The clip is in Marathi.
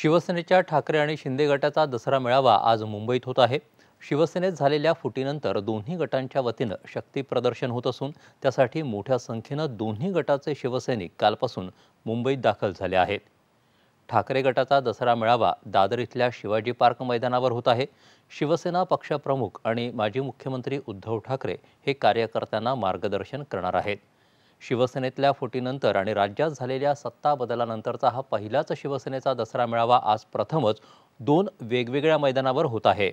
शिवसेनेच्या ठाकरे आणि शिंदे गटाचा दसरा मेळावा आज मुंबईत होत आहे शिवसेनेत झालेल्या फुटीनंतर दोन्ही गटांच्या वतीनं प्रदर्शन होत असून त्यासाठी मोठ्या संख्येनं दोन्ही गटाचे शिवसैनिक कालपासून मुंबईत दाखल झाले आहेत ठाकरे गटाचा दसरा मेळावा दादर इथल्या शिवाजी पार्क मैदानावर होत आहे शिवसेना पक्षप्रमुख आणि माजी मुख्यमंत्री उद्धव ठाकरे हे कार्यकर्त्यांना मार्गदर्शन करणार आहेत शिवसेनेतल्या फुटीनंतर आणि राज्यात झालेल्या सत्ता बदलानंतरचा हा पहिलाच शिवसेनेचा दसरा मेळावा आज प्रथमच दोन वेगवेगळ्या मैदानावर होत आहे